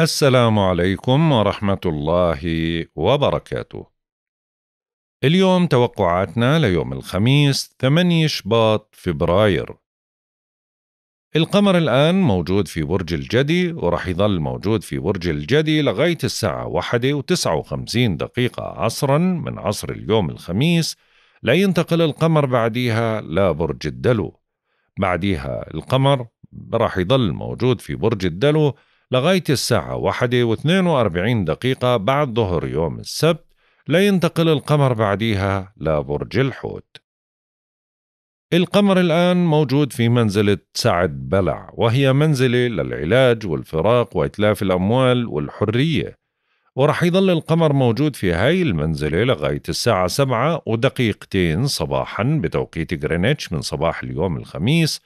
السلام عليكم ورحمة الله وبركاته. اليوم توقعاتنا ليوم الخميس 8 شباط فبراير. القمر الآن موجود في برج الجدي ورح يظل موجود في برج الجدي لغاية الساعة 1 و59 دقيقة عصرا من عصر اليوم الخميس لا ينتقل القمر بعديها لبرج الدلو بعديها القمر رح يظل موجود في برج الدلو لغاية الساعة واحدة واثنين وأربعين دقيقة بعد ظهر يوم السبت لينتقل القمر بعديها لبرج الحوت القمر الآن موجود في منزلة سعد بلع وهي منزلة للعلاج والفراق وإتلاف الأموال والحرية ورح يظل القمر موجود في هاي المنزلة لغاية الساعة سبعة ودقيقتين صباحا بتوقيت غرينتش من صباح اليوم الخميس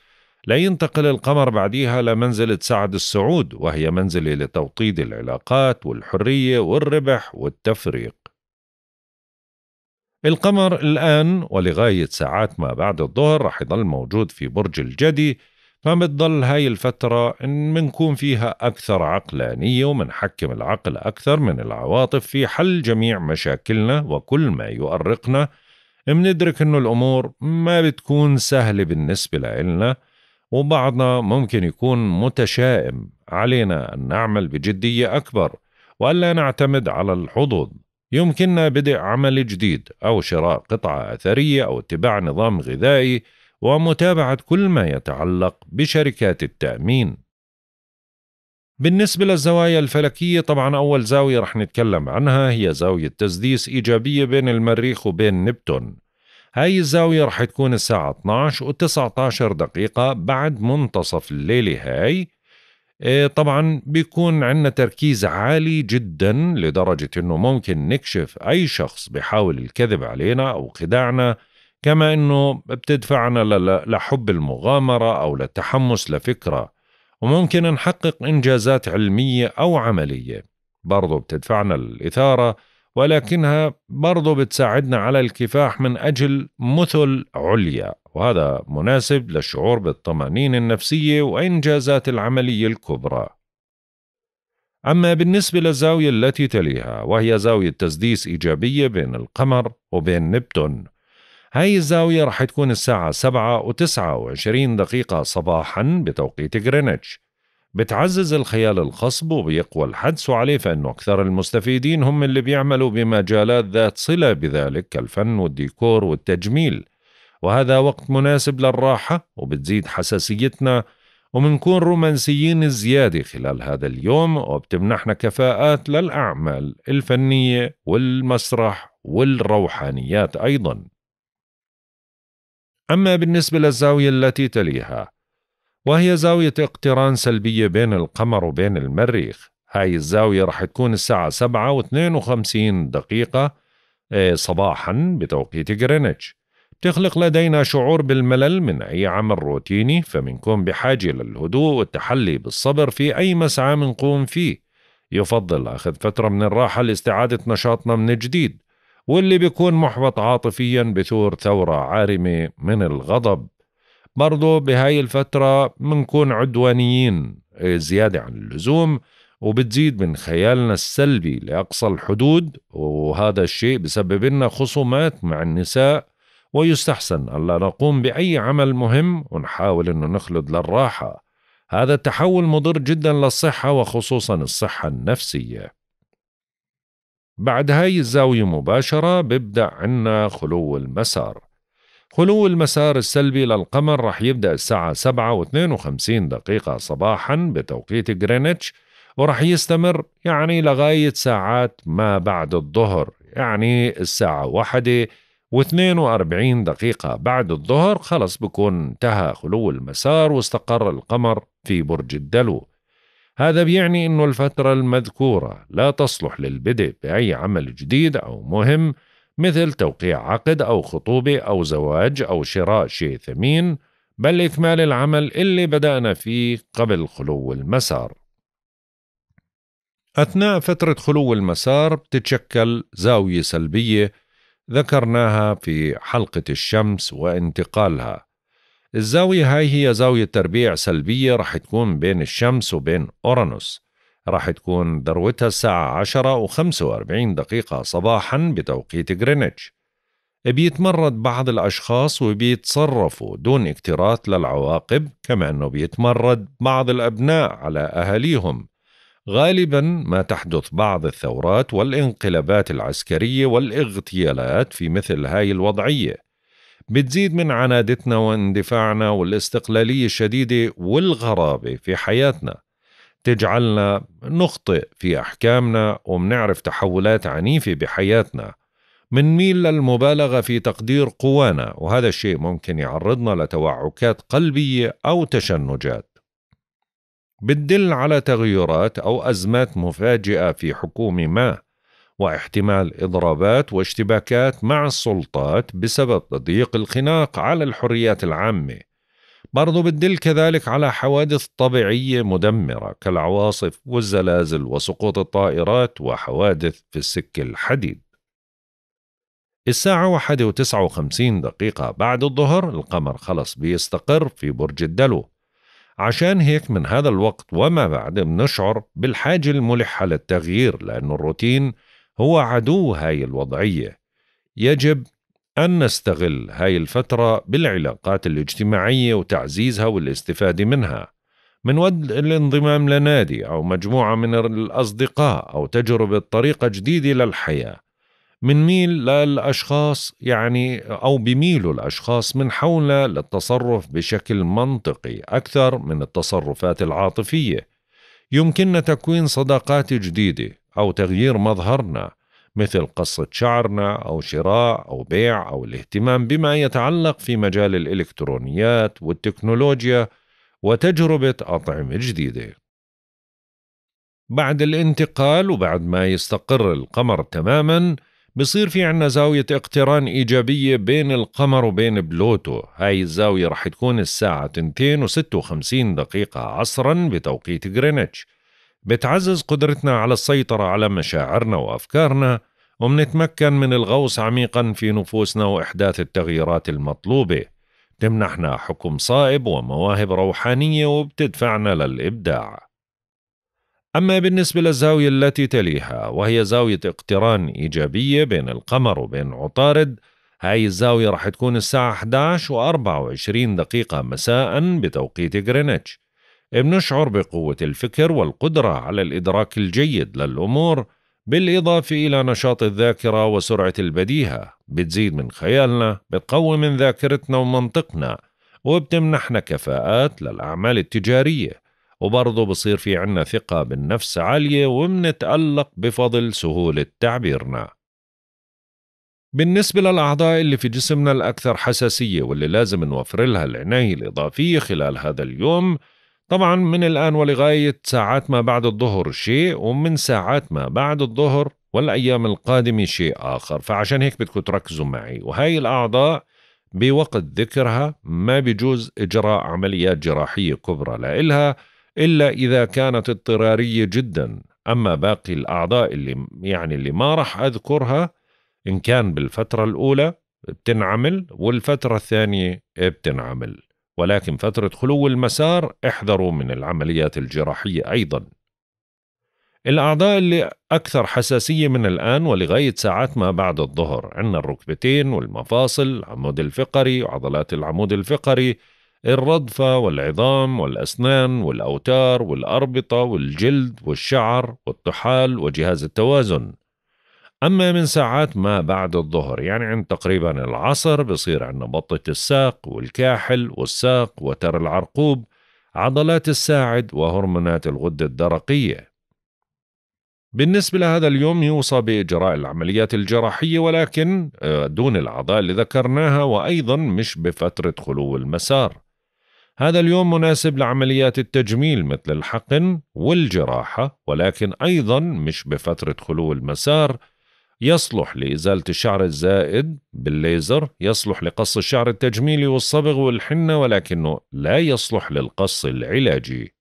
لا ينتقل القمر بعديها لمنزلة سعد السعود وهي منزلة لتوطيد العلاقات والحرية والربح والتفريق القمر الآن ولغاية ساعات ما بعد الظهر رح يضل موجود في برج الجدي فبتضل هاي الفترة منكون فيها أكثر عقلانية ومنحكم العقل أكثر من العواطف في حل جميع مشاكلنا وكل ما يؤرقنا مندرك إنه الأمور ما بتكون سهلة بالنسبة لإلنا وبعضنا ممكن يكون متشائم علينا أن نعمل بجدية أكبر وألا نعتمد على الحظوظ يمكننا بدء عمل جديد أو شراء قطعة أثرية أو اتباع نظام غذائي ومتابعة كل ما يتعلق بشركات التأمين بالنسبة للزوايا الفلكية طبعا أول زاوية رح نتكلم عنها هي زاوية تسديس إيجابية بين المريخ وبين نبتون هاي الزاوية رح تكون الساعة 12 و19 دقيقة بعد منتصف الليلة هاي آه، طبعا بيكون عندنا تركيز عالي جدا لدرجة انه ممكن نكشف اي شخص بحاول الكذب علينا او خداعنا كما انه بتدفعنا لحب المغامرة او للتحمس لفكرة وممكن نحقق انجازات علمية او عملية برضو بتدفعنا للإثارة ولكنها برضو بتساعدنا على الكفاح من أجل مثل عليا وهذا مناسب للشعور بالطمأنينة النفسية وإنجازات العملية الكبرى أما بالنسبة للزاوية التي تليها وهي زاوية تسديس إيجابية بين القمر وبين نبتون هاي الزاوية رح تكون الساعة 7 و29 دقيقة صباحا بتوقيت غرينتش بتعزز الخيال الخصب وبيقوى الحدس عليه فإنه أكثر المستفيدين هم اللي بيعملوا بمجالات ذات صلة بذلك كالفن والديكور والتجميل وهذا وقت مناسب للراحة وبتزيد حساسيتنا ومنكون رومانسيين زيادة خلال هذا اليوم وبتمنحنا كفاءات للأعمال الفنية والمسرح والروحانيات أيضا أما بالنسبة للزاوية التي تليها وهي زاوية اقتران سلبية بين القمر وبين المريخ هاي الزاوية رح تكون الساعة 7 و 52 دقيقة آه، صباحا بتوقيت غرينتش تخلق لدينا شعور بالملل من أي عمل روتيني فمنكون بحاجة للهدوء والتحلي بالصبر في أي مسعى منقوم فيه يفضل أخذ فترة من الراحة لاستعادة نشاطنا من جديد واللي بيكون محبط عاطفيا بثور ثورة عارمة من الغضب برضو بهاي الفترة منكون عدوانيين إيه، زيادة عن اللزوم وبتزيد من خيالنا السلبي لأقصى الحدود وهذا الشيء بسبب لنا خصومات مع النساء ويستحسن ألا نقوم بأي عمل مهم ونحاول أنه نخلد للراحة هذا التحول مضر جدا للصحة وخصوصا الصحة النفسية بعد هاي الزاوية مباشرة بيبدأ عنا خلو المسار خلو المسار السلبي للقمر رح يبدأ الساعة 7 و52 دقيقة صباحا بتوقيت غرينتش ورح يستمر يعني لغاية ساعات ما بعد الظهر يعني الساعة واحدة و42 دقيقة بعد الظهر خلص بكون انتهى خلو المسار واستقر القمر في برج الدلو هذا بيعني أنه الفترة المذكورة لا تصلح للبدء بأي عمل جديد أو مهم مثل توقيع عقد أو خطوبة أو زواج أو شراء شيء ثمين بل إكمال العمل اللي بدأنا فيه قبل خلو المسار أثناء فترة خلو المسار بتتشكل زاوية سلبية ذكرناها في حلقة الشمس وانتقالها الزاوية هاي هي زاوية تربيع سلبية رح تكون بين الشمس وبين أورانوس راح تكون ذروتها الساعة 10 و45 دقيقة صباحا بتوقيت غرينتش بيتمرد بعض الأشخاص وبيتصرفوا دون اكتراث للعواقب كما أنه بيتمرد بعض الأبناء على أهاليهم غالبا ما تحدث بعض الثورات والانقلابات العسكرية والاغتيالات في مثل هاي الوضعية بتزيد من عنادتنا واندفاعنا والاستقلالية الشديدة والغرابة في حياتنا تجعلنا نخطئ في أحكامنا ومنعرف تحولات عنيفة بحياتنا ميل للمبالغة في تقدير قوانا وهذا الشيء ممكن يعرضنا لتوعكات قلبية أو تشنجات بتدل على تغيرات أو أزمات مفاجئة في حكومة ما واحتمال إضرابات واشتباكات مع السلطات بسبب تضييق الخناق على الحريات العامة برضو بتدل كذلك على حوادث طبيعية مدمرة كالعواصف والزلازل وسقوط الطائرات وحوادث في السك الحديد الساعة واحدة وتسعة وخمسين دقيقة بعد الظهر القمر خلص بيستقر في برج الدلو عشان هيك من هذا الوقت وما بعد بنشعر بالحاجة الملحة للتغيير لأن الروتين هو عدو هاي الوضعية يجب أن نستغل هاي الفترة بالعلاقات الاجتماعية وتعزيزها والاستفادة منها من ود الانضمام لنادي أو مجموعة من الأصدقاء أو تجربة طريقة جديدة للحياة ميل للأشخاص يعني أو بميل الأشخاص من حولنا للتصرف بشكل منطقي أكثر من التصرفات العاطفية يمكننا تكوين صداقات جديدة أو تغيير مظهرنا مثل قصة شعرنا أو شراء أو بيع أو الاهتمام بما يتعلق في مجال الإلكترونيات والتكنولوجيا وتجربة أطعمة جديدة. بعد الانتقال وبعد ما يستقر القمر تماما بصير في عنا زاوية اقتران إيجابية بين القمر وبين بلوتو هاي الزاوية رح تكون الساعة 2.56 دقيقة عصرا بتوقيت غرينتش بتعزز قدرتنا على السيطرة على مشاعرنا وأفكارنا ومنتمكن من الغوص عميقا في نفوسنا وإحداث التغييرات المطلوبة تمنحنا حكم صائب ومواهب روحانية وبتدفعنا للإبداع أما بالنسبة للزاوية التي تليها وهي زاوية اقتران إيجابية بين القمر وبين عطارد هاي الزاوية رح تكون الساعة 11 و 24 دقيقة مساء بتوقيت غرينتش بنشعر بقوة الفكر والقدرة على الإدراك الجيد للأمور بالإضافة إلى نشاط الذاكرة وسرعة البديهة بتزيد من خيالنا بتقوي من ذاكرتنا ومنطقنا وبتمنحنا كفاءات للأعمال التجارية وبرضه بصير في عنا ثقة بالنفس عالية ومنتألق بفضل سهولة تعبيرنا بالنسبة للأعضاء اللي في جسمنا الأكثر حساسية واللي لازم نوفر لها العناية الإضافية خلال هذا اليوم طبعا من الآن ولغاية ساعات ما بعد الظهر شيء ومن ساعات ما بعد الظهر والأيام القادمة شيء آخر فعشان هيك بدكم تركزوا معي وهاي الأعضاء بوقت ذكرها ما بجوز إجراء عمليات جراحية كبرى لإلها إلا إذا كانت اضطرارية جدا أما باقي الأعضاء اللي يعني اللي ما راح أذكرها إن كان بالفترة الأولى بتنعمل والفترة الثانية بتنعمل ولكن فترة خلو المسار احذروا من العمليات الجراحية أيضا الأعضاء اللي أكثر حساسية من الآن ولغاية ساعات ما بعد الظهر عندنا الركبتين والمفاصل العمود الفقري وعضلات العمود الفقري الرضفة والعظام والأسنان والأوتار والأربطة والجلد والشعر والطحال وجهاز التوازن أما من ساعات ما بعد الظهر يعني عند تقريبا العصر بصير عندنا بطة الساق والكاحل والساق وتر العرقوب عضلات الساعد وهرمونات الغدة الدرقية بالنسبة لهذا اليوم يوصى بإجراء العمليات الجراحية ولكن آه، دون الأعضاء اللي ذكرناها وأيضا مش بفترة خلو المسار هذا اليوم مناسب لعمليات التجميل مثل الحقن والجراحة ولكن أيضا مش بفترة خلو المسار يصلح لإزالة الشعر الزائد بالليزر يصلح لقص الشعر التجميلي والصبغ والحنة ولكنه لا يصلح للقص العلاجي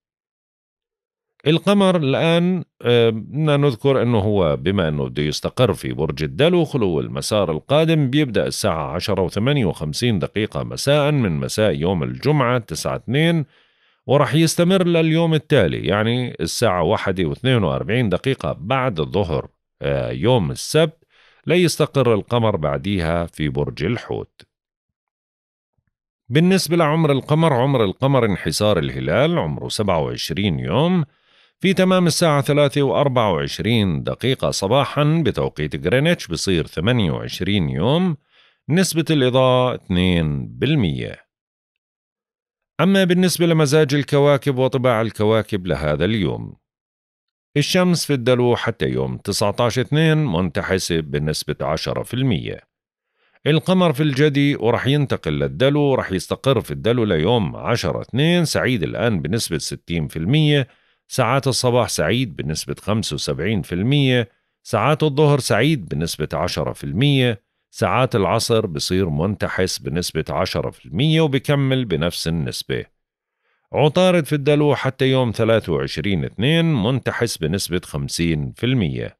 القمر الآن بدنا آه، نذكر أنه هو بما أنه بده يستقر في برج الدلو خلو المسار القادم بيبدأ الساعة 10 و58 دقيقة مساء من مساء يوم الجمعة 9 2 ورح يستمر لليوم التالي يعني الساعة 1 و42 دقيقة بعد الظهر آه، يوم السبت ليستقر القمر بعديها في برج الحوت بالنسبة لعمر القمر عمر القمر انحسار الهلال عمره 27 يوم في تمام الساعة 3 و 24 دقيقة صباحا بتوقيت غرينتش بصير 28 يوم نسبة الإضاءة 2% أما بالنسبة لمزاج الكواكب وطباع الكواكب لهذا اليوم الشمس في الدلو حتى يوم 19/2 منتحسب بنسبة 10% القمر في الجدي ورح ينتقل للدلو ورح يستقر في الدلو ليوم 10 2 سعيد الآن بنسبة 60% ساعات الصباح سعيد بنسبة 75% ساعات الظهر سعيد بنسبة 10% ساعات العصر بصير منتحس بنسبة 10% وبكمل بنفس النسبة عطارد في الدلو حتى يوم 23 2 منتحس بنسبة 50%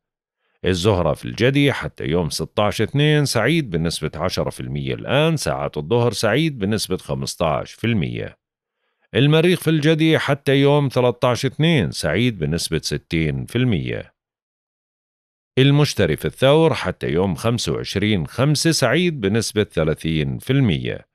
الزهرة في الجدي حتى يوم 16 2 سعيد بنسبة 10% الآن ساعة الظهر سعيد بنسبة 15% المريخ في الجدي حتى يوم 13 2 سعيد بنسبة 60% المشتري في الثور حتى يوم 25 5 سعيد بنسبة 30%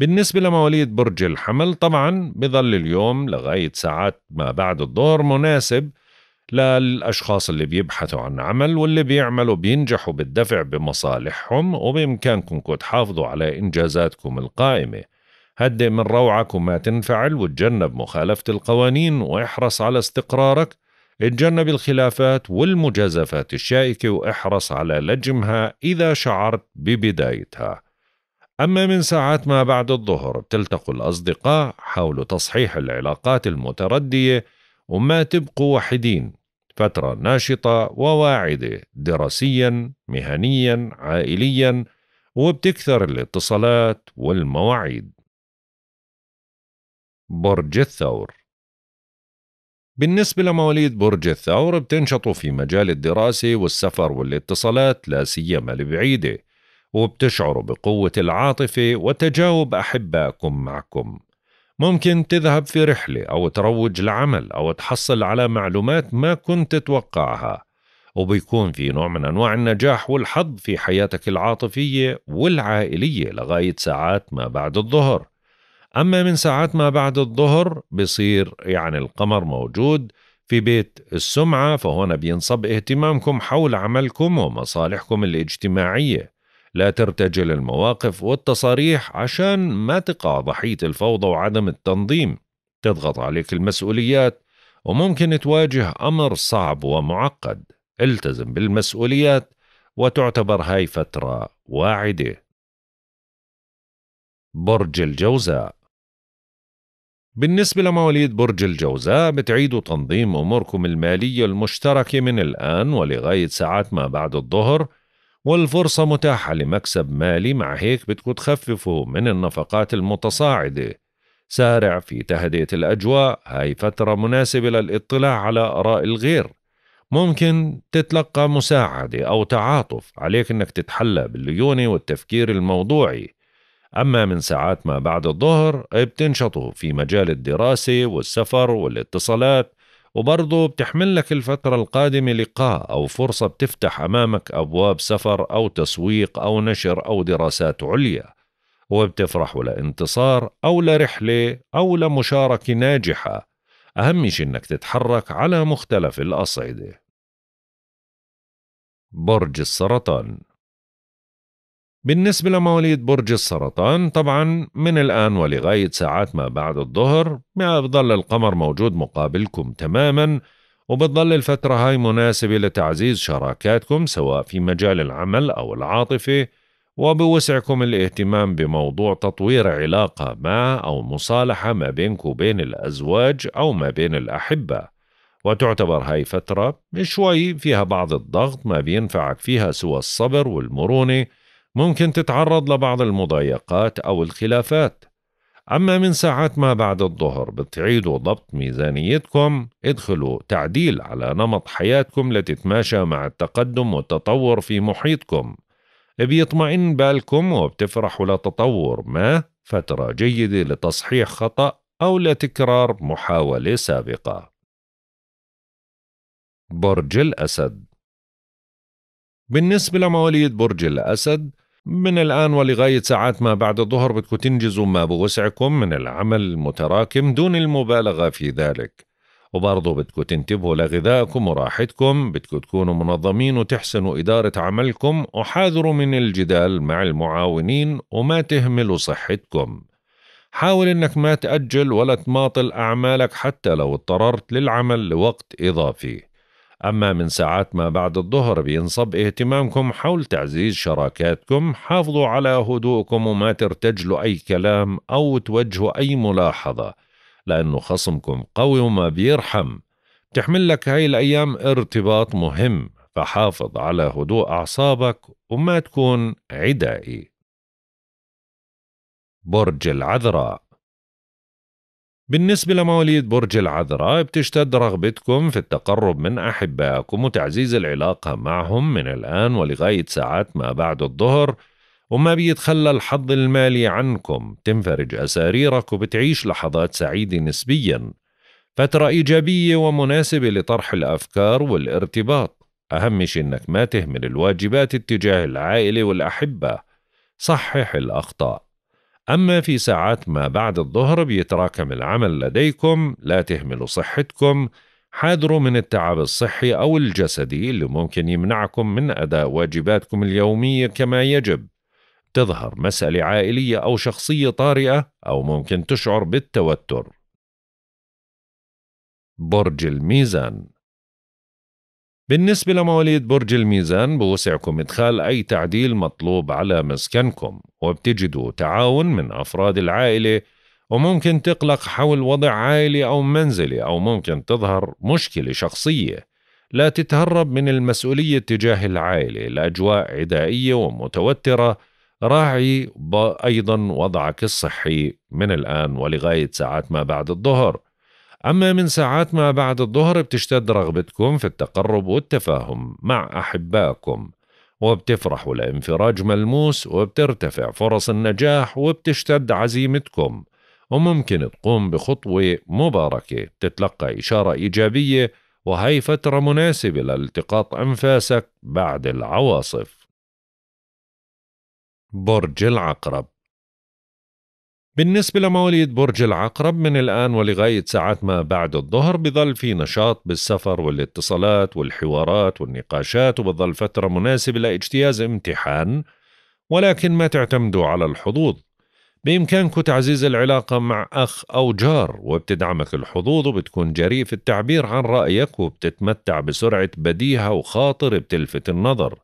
بالنسبة لمواليد برج الحمل طبعا بظل اليوم لغاية ساعات ما بعد الظهر مناسب للأشخاص اللي بيبحثوا عن عمل واللي بيعملوا بينجحوا بالدفع بمصالحهم وبإمكانكم تحافظوا على إنجازاتكم القائمة هدئ من روعك وما تنفعل وتجنب مخالفة القوانين واحرص على استقرارك اتجنب الخلافات والمجازفات الشائكة واحرص على لجمها إذا شعرت ببدايتها أما من ساعات ما بعد الظهر بتلتقوا الأصدقاء حول تصحيح العلاقات المتردية وما تبقوا وحيدين فترة ناشطة وواعدة دراسيا مهنيا عائليا وبتكثر الاتصالات والمواعيد برج الثور بالنسبة لمواليد برج الثور بتنشطوا في مجال الدراسة والسفر والاتصالات لا سيما البعيدة وبتشعروا بقوة العاطفة وتجاوب أحبائكم معكم ممكن تذهب في رحلة أو تروج لعمل أو تحصل على معلومات ما كنت تتوقعها وبيكون في نوع من أنواع النجاح والحظ في حياتك العاطفية والعائلية لغاية ساعات ما بعد الظهر أما من ساعات ما بعد الظهر بصير يعني القمر موجود في بيت السمعة فهنا بينصب اهتمامكم حول عملكم ومصالحكم الاجتماعية لا ترتجل المواقف والتصاريح عشان ما تقع ضحية الفوضى وعدم التنظيم تضغط عليك المسؤوليات وممكن تواجه أمر صعب ومعقد التزم بالمسؤوليات وتعتبر هاي فترة واعدة برج الجوزاء بالنسبة لمواليد برج الجوزاء بتعيدوا تنظيم أموركم المالية المشتركة من الآن ولغاية ساعات ما بعد الظهر والفرصة متاحة لمكسب مالي مع هيك بدكم تخففوا من النفقات المتصاعدة سارع في تهدئة الأجواء هاي فترة مناسبة للاطلاع على آراء الغير ممكن تتلقى مساعدة أو تعاطف عليك أنك تتحلى بالليونة والتفكير الموضوعي أما من ساعات ما بعد الظهر بتنشطوا في مجال الدراسة والسفر والاتصالات وبرضه بتحمل لك الفترة القادمة لقاء أو فرصة بتفتح أمامك أبواب سفر أو تسويق أو نشر أو دراسات عليا وبتفرح لانتصار أو لرحلة أو لمشاركة ناجحة أهم شيء إنك تتحرك على مختلف الأصعدة برج السرطان بالنسبة لمواليد برج السرطان طبعا من الآن ولغاية ساعات ما بعد الظهر ما بضل القمر موجود مقابلكم تماما وبتظل الفترة هاي مناسبة لتعزيز شراكاتكم سواء في مجال العمل أو العاطفة وبوسعكم الاهتمام بموضوع تطوير علاقة ما أو مصالحة ما بينك وبين الأزواج أو ما بين الأحبة وتعتبر هاي فترة شوي فيها بعض الضغط ما بينفعك فيها سوى الصبر والمرونة ممكن تتعرض لبعض المضايقات أو الخلافات أما من ساعات ما بعد الظهر بتعيدوا ضبط ميزانيتكم ادخلوا تعديل على نمط حياتكم لتتماشى مع التقدم والتطور في محيطكم بيطمئن بالكم وبتفرحوا لتطور ما فترة جيدة لتصحيح خطأ أو لتكرار محاولة سابقة برج الأسد بالنسبة لمواليد برج الأسد من الآن ولغاية ساعات ما بعد الظهر بدكم تنجزوا ما بوسعكم من العمل المتراكم دون المبالغة في ذلك وبرضه بدكم تنتبهوا لغذائكم وراحتكم بدكم تكونوا منظمين وتحسنوا إدارة عملكم وحاذروا من الجدال مع المعاونين وما تهملوا صحتكم حاول انك ما تأجل ولا تماطل أعمالك حتى لو اضطررت للعمل لوقت إضافي أما من ساعات ما بعد الظهر بينصب اهتمامكم حول تعزيز شراكاتكم حافظوا على هدوءكم وما ترتجلوا أي كلام أو توجهوا أي ملاحظة لأنه خصمكم قوي وما بيرحم بتحمل لك هاي الأيام ارتباط مهم فحافظ على هدوء أعصابك وما تكون عدائي برج العذراء بالنسبة لمواليد برج العذراء بتشتد رغبتكم في التقرب من أحبائكم وتعزيز العلاقة معهم من الآن ولغاية ساعات ما بعد الظهر وما بيتخلى الحظ المالي عنكم تنفرج أساريرك وبتعيش لحظات سعيدة نسبيا فترة إيجابية ومناسبة لطرح الأفكار والارتباط أهم شيء أنك ما تهمل الواجبات اتجاه العائلة والأحبة صحح الأخطاء أما في ساعات ما بعد الظهر بيتراكم العمل لديكم لا تهملوا صحتكم حاذروا من التعب الصحي أو الجسدي اللي ممكن يمنعكم من أداء واجباتكم اليومية كما يجب تظهر مسألة عائلية أو شخصية طارئة أو ممكن تشعر بالتوتر برج الميزان بالنسبة لمواليد برج الميزان بوسعكم إدخال أي تعديل مطلوب على مسكنكم وبتجدوا تعاون من أفراد العائلة وممكن تقلق حول وضع عائلي أو منزلي أو ممكن تظهر مشكلة شخصية لا تتهرب من المسؤولية تجاه العائلة الأجواء عدائية ومتوترة راعي أيضا وضعك الصحي من الآن ولغاية ساعات ما بعد الظهر أما من ساعات ما بعد الظهر بتشتد رغبتكم في التقرب والتفاهم مع أحبائكم وبتفرحوا لانفراج ملموس وبترتفع فرص النجاح وبتشتد عزيمتكم وممكن تقوم بخطوة مباركة تتلقى إشارة إيجابية وهي فترة مناسبة لالتقاط أنفاسك بعد العواصف برج العقرب بالنسبة لمواليد برج العقرب من الآن ولغاية ساعات ما بعد الظهر بظل في نشاط بالسفر والاتصالات والحوارات والنقاشات وبظل فترة مناسبة لاجتياز امتحان ولكن ما تعتمدوا على الحظوظ بإمكانكم تعزيز العلاقة مع أخ أو جار وبتدعمك الحظوظ وبتكون جريء في التعبير عن رأيك وبتتمتع بسرعة بديهة وخاطر بتلفت النظر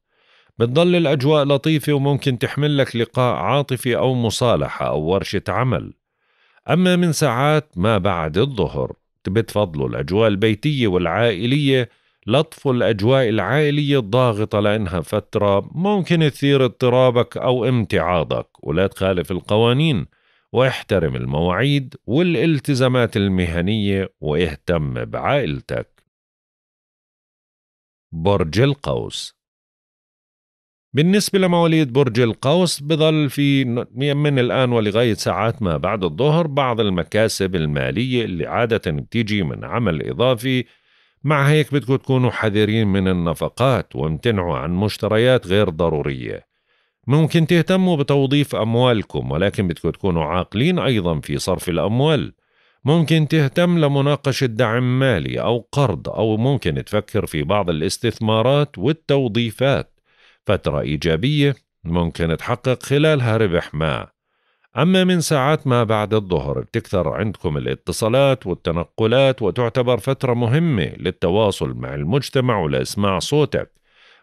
بتضل الأجواء لطيفة وممكن تحمل لك لقاء عاطفي أو مصالحة أو ورشة عمل أما من ساعات ما بعد الظهر بتفضلوا الأجواء البيتية والعائلية لطفوا الأجواء العائلية الضاغطة لأنها فترة ممكن تثير اضطرابك أو امتعاضك ولا تخالف القوانين واحترم المواعيد والالتزامات المهنية واهتم بعائلتك برج القوس بالنسبة لمواليد برج القوس بظل في من الآن ولغاية ساعات ما بعد الظهر بعض المكاسب المالية اللي عادة بتيجي من عمل إضافي مع هيك بدكم تكونوا حذرين من النفقات وامتنعوا عن مشتريات غير ضرورية ممكن تهتموا بتوظيف أموالكم ولكن بدكم تكونوا عاقلين أيضا في صرف الأموال ممكن تهتم لمناقشة دعم مالي أو قرض أو ممكن تفكر في بعض الاستثمارات والتوظيفات فترة إيجابية ممكن تحقق خلالها ربح ما أما من ساعات ما بعد الظهر بتكثر عندكم الاتصالات والتنقلات وتعتبر فترة مهمة للتواصل مع المجتمع ولإسماع صوتك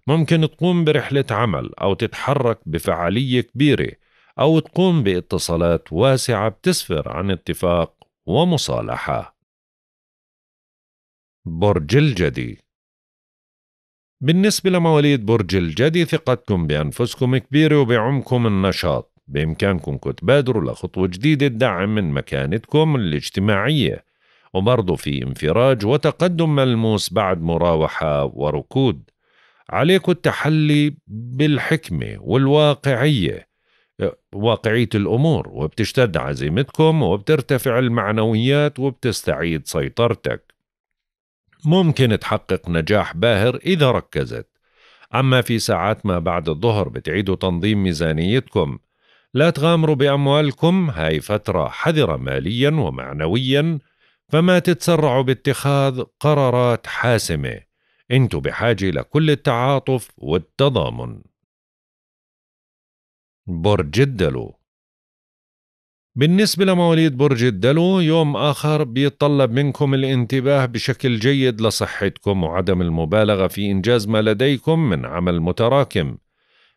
ممكن تقوم برحلة عمل أو تتحرك بفعالية كبيرة أو تقوم باتصالات واسعة بتسفر عن اتفاق ومصالحة برج الجدي بالنسبة لمواليد برج الجدي ثقتكم بأنفسكم كبيرة وبعمكم النشاط بإمكانكم تبادروا لخطوة جديدة تدعم من مكانتكم الاجتماعية وبرضه في انفراج وتقدم ملموس بعد مراوحة وركود عليكم التحلي بالحكمة والواقعية واقعية الأمور وبتشتد عزيمتكم وبترتفع المعنويات وبتستعيد سيطرتك ممكن تحقق نجاح باهر إذا ركزت أما في ساعات ما بعد الظهر بتعيدوا تنظيم ميزانيتكم لا تغامروا بأموالكم هاي فترة حذرة ماليا ومعنويا فما تتسرعوا باتخاذ قرارات حاسمة انتوا بحاجة لكل التعاطف والتضامن برج الدلو بالنسبة لمواليد برج الدلو يوم آخر بيتطلب منكم الانتباه بشكل جيد لصحتكم وعدم المبالغة في إنجاز ما لديكم من عمل متراكم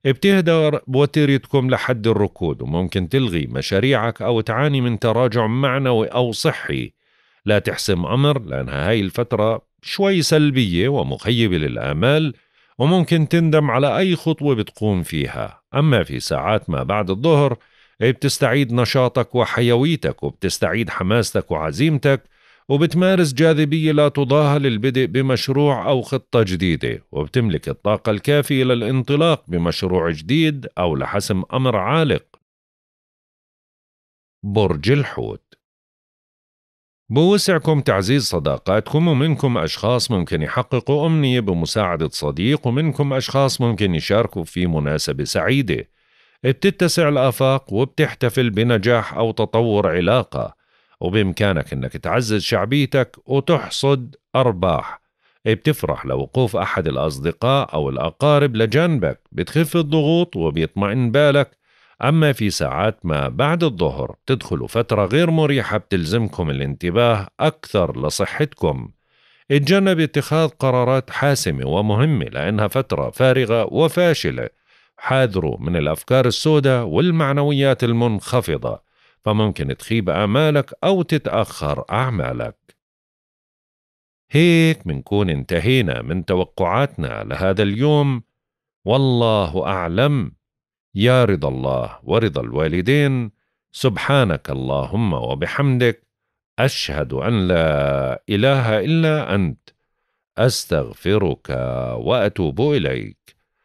بتهدر بوتيرتكم لحد الركود وممكن تلغي مشاريعك أو تعاني من تراجع معنوي أو صحي لا تحسم أمر لأنها هاي الفترة شوي سلبية ومخيبة للآمال وممكن تندم على أي خطوة بتقوم فيها أما في ساعات ما بعد الظهر إيه، بتستعيد نشاطك وحيويتك وبتستعيد حماستك وعزيمتك وبتمارس جاذبية لا تضاهى للبدء بمشروع أو خطة جديدة وبتملك الطاقة الكافية للانطلاق بمشروع جديد أو لحسم أمر عالق برج الحوت بوسعكم تعزيز صداقاتكم ومنكم أشخاص ممكن يحققوا أمنية بمساعدة صديق ومنكم أشخاص ممكن يشاركوا في مناسبة سعيدة بتتسع الآفاق وبتحتفل بنجاح أو تطور علاقة وبإمكانك أنك تعزز شعبيتك وتحصد أرباح بتفرح لوقوف أحد الأصدقاء أو الأقارب لجنبك بتخف الضغوط وبيطمئن بالك أما في ساعات ما بعد الظهر تدخل فترة غير مريحة بتلزمكم الانتباه أكثر لصحتكم اتجنب اتخاذ قرارات حاسمة ومهمة لأنها فترة فارغة وفاشلة حاذروا من الأفكار السوداء والمعنويات المنخفضة فممكن تخيب آمالك أو تتأخر أعمالك هيك منكون انتهينا من توقعاتنا لهذا اليوم والله أعلم يا رضا الله ورضا الوالدين سبحانك اللهم وبحمدك أشهد أن لا إله إلا أنت أستغفرك وأتوب إليك